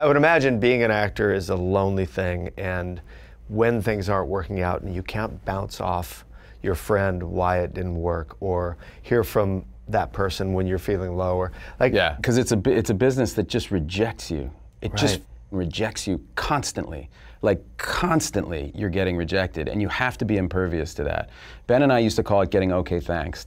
I would imagine being an actor is a lonely thing, and when things aren't working out and you can't bounce off your friend why it didn't work or hear from that person when you're feeling low or like yeah because it's a it's a business that just rejects you it right. just rejects you constantly like constantly you're getting rejected and you have to be impervious to that ben and i used to call it getting okay thanks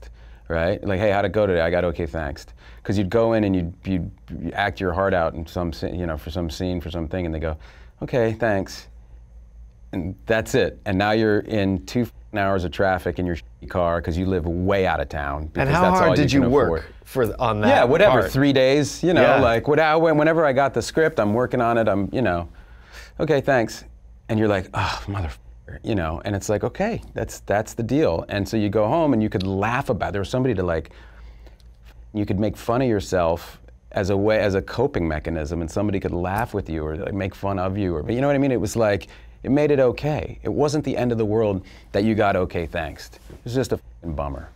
right? Like, hey, how'd it go today? I got okay, thanks. Because you'd go in and you'd, you'd act your heart out in some, you know, for some scene, for something, and they go, okay, thanks. And that's it. And now you're in two hours of traffic in your car because you live way out of town. And how hard did you, you work for on that? Yeah, whatever. Part. Three days, you know, yeah. like whatever, whenever I got the script, I'm working on it. I'm, you know, okay, thanks. And you're like, oh, mother you know, and it's like, okay, that's that's the deal. And so you go home and you could laugh about. It. There was somebody to like, you could make fun of yourself as a way as a coping mechanism, and somebody could laugh with you or like, make fun of you, or but you know what I mean. It was like it made it okay. It wasn't the end of the world that you got okay thanks. It was just a bummer.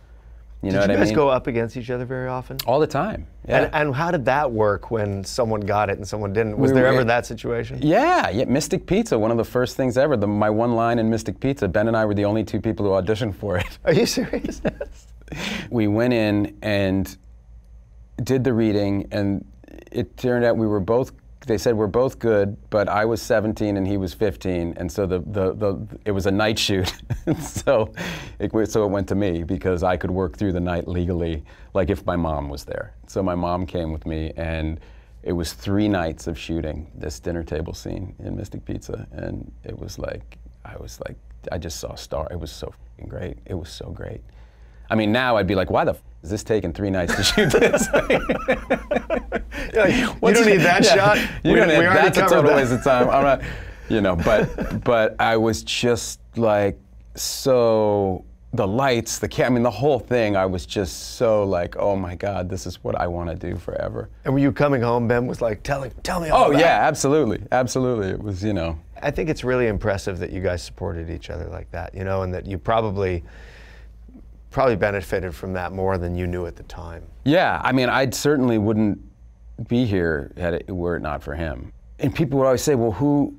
You know did you guys I mean? go up against each other very often? All the time. Yeah. And, and, how did that work when someone got it and someone didn't? Was we there ever that situation? Yeah, yeah. Mystic Pizza, one of the first things ever. The, my one line in Mystic Pizza, Ben and I were the only two people who auditioned for it. Are you serious? We went in and did the reading, and it turned out we were both they said we're both good, but I was 17 and he was 15, and so the the, the it was a night shoot, so it so it went to me because I could work through the night legally, like if my mom was there. So my mom came with me, and it was three nights of shooting this dinner table scene in Mystic Pizza, and it was like I was like I just saw star. It was so great. It was so great. I mean, now I'd be like, why the f- is this taking three nights to shoot this? like, you don't need that yeah, shot. You we, don't need, we that's a total that. waste of time. I'm not, you know, but but I was just like so the lights, the camera. I mean, the whole thing, I was just so like, oh my God, this is what I want to do forever. And were you coming home, Ben was like, tell, him, tell me all Oh, yeah, it. absolutely. Absolutely. It was, you know. I think it's really impressive that you guys supported each other like that, you know, and that you probably, probably benefited from that more than you knew at the time. Yeah, I mean, I certainly wouldn't be here had it, were it not for him. And people would always say, well, who,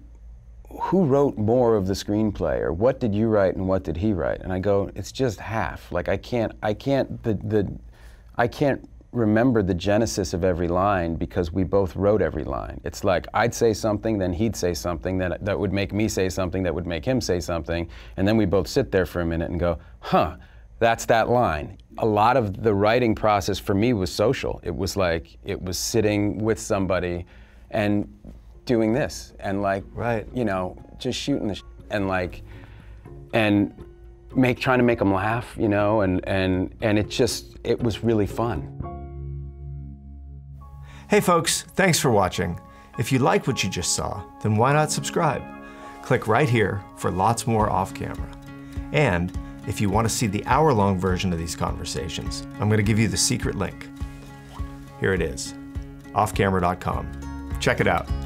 who wrote more of the screenplay or what did you write and what did he write? And I go, it's just half. Like I can't, I can't, the, the, I can't remember the genesis of every line because we both wrote every line. It's like I'd say something, then he'd say something that, that would make me say something, that would make him say something. And then we both sit there for a minute and go, huh, that's that line. A lot of the writing process for me was social. It was like it was sitting with somebody and doing this and like right. you know just shooting the sh and like and make trying to make them laugh, you know, and and and it just it was really fun. Hey folks, thanks for watching. If you like what you just saw, then why not subscribe? Click right here for lots more off camera. And if you want to see the hour-long version of these conversations, I'm going to give you the secret link. Here it is, offcamera.com. Check it out.